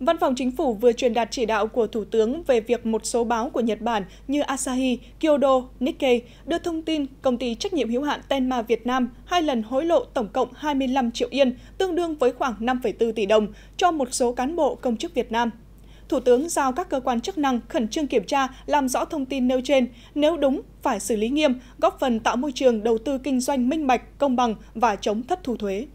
Văn phòng Chính phủ vừa truyền đạt chỉ đạo của Thủ tướng về việc một số báo của Nhật Bản như Asahi, Kyodo, Nikkei đưa thông tin công ty trách nhiệm hữu hạn Tenma Việt Nam hai lần hối lộ tổng cộng 25 triệu yên, tương đương với khoảng 5,4 tỷ đồng, cho một số cán bộ công chức Việt Nam. Thủ tướng giao các cơ quan chức năng khẩn trương kiểm tra, làm rõ thông tin nêu trên, nếu đúng phải xử lý nghiêm, góp phần tạo môi trường đầu tư kinh doanh minh bạch, công bằng và chống thất thu thuế.